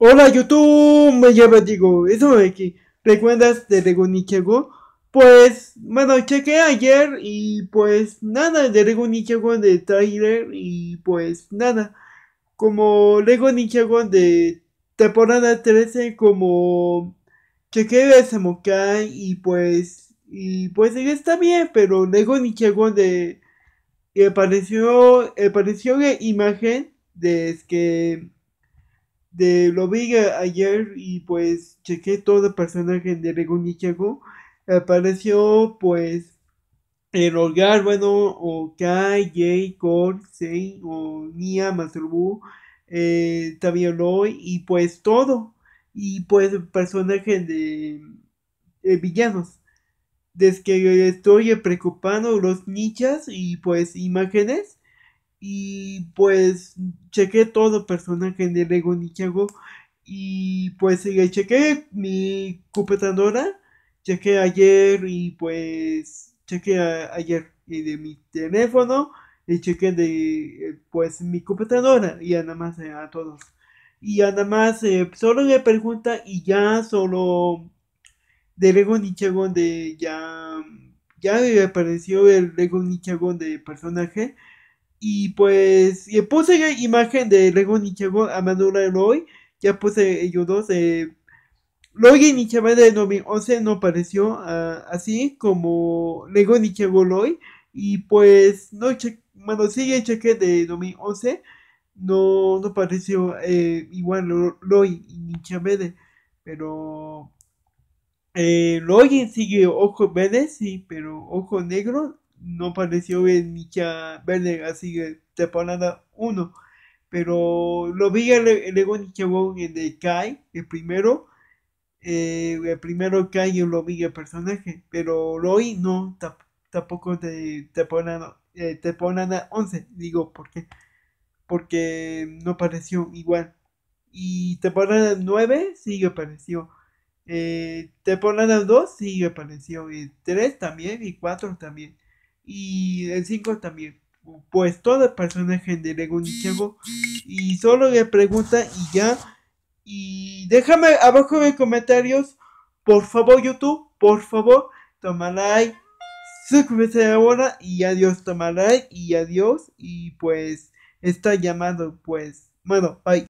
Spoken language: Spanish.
Hola YouTube, me llamo Digo, eso de aquí. ¿Recuerdas de Regunichego? Pues, bueno, chequé ayer y pues nada de Lego Regunichego de trailer y pues nada. Como Lego Regunichego de temporada 13 como chequé de Samokai y pues y pues está bien, pero Lego Regunichego de me apareció apareció la imagen de que de lo vi ayer y pues chequé todo el personaje de Regunichago. Apareció pues el hogar, bueno, o Kai, Jay, Cole, Sei, o Nia, Master eh, también Loi y pues todo. Y pues el personaje de, eh, villanos. Desde que estoy preocupando los nichas y pues imágenes y pues cheque todo personaje de Lego Ninjago. Y pues le mi computadora. cheque ayer y pues chequé ayer de mi teléfono. Y chequé de eh, pues mi computadora y nada más eh, a todos. Y nada más eh, solo le pregunta y ya solo de Lego Ninjago de ya ya apareció el Lego Ninjago de personaje y pues y puse imagen de lego y a manuela Roy. Ya puse ellos dos. Eh, y Chabón de 2011 no apareció ah, así como lego y Y pues no sigue el cheque de 2011. No, no apareció eh, igual loy y Chabón. Pero eh, sigue ojo verde, sí, pero ojo negro no pareció en Nicha Verde. así que temporada 1. Pero lo vi luego en el Kai, el primero. Eh, el primero Kai yo lo vi el personaje, pero Roy no, tampoco de temporada, eh, temporada 11. Digo, porque porque no pareció igual. Y temporada 9 sí apareció. Eh, temporada 2 sí apareció. Y 3 también y 4 también y el 5 también. Pues todo personaje de Lego Ichigo y solo le pregunta y ya. Y déjame abajo en comentarios, por favor YouTube, por favor, toma like, suscríbete ahora y adiós, toma like y adiós. Y pues está llamado, pues, bueno, bye.